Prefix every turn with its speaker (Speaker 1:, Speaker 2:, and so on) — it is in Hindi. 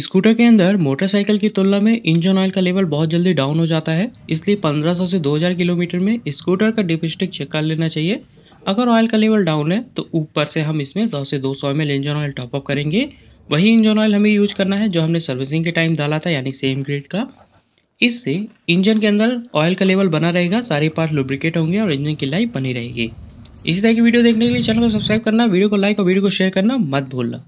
Speaker 1: स्कूटर के अंदर मोटरसाइकिल की तुलना में इंजन ऑयल का लेवल बहुत जल्दी डाउन हो जाता है इसलिए 1500 से 2000 किलोमीटर में स्कूटर का डिपस्टिक चेक कर लेना चाहिए अगर ऑयल का लेवल डाउन है तो ऊपर से हम इसमें 100 से 200 सौ एम इंजन ऑयल टॉपअप करेंगे वही इंजन ऑयल हमें यूज करना है जो हमने सर्विसिंग के टाइम डाला था यानी सेम ग्रेड का इससे इंजन के अंदर ऑयल का लेवल बना रहेगा सारे पार्ट लुब्रिकेट होंगे और इंजन की लाइफ बनी रहेगी इसी तरह की वीडियो देखने के लिए चैनल को सब्सक्राइब करना वीडियो को लाइक और वीडियो को शेयर करना मत भूलना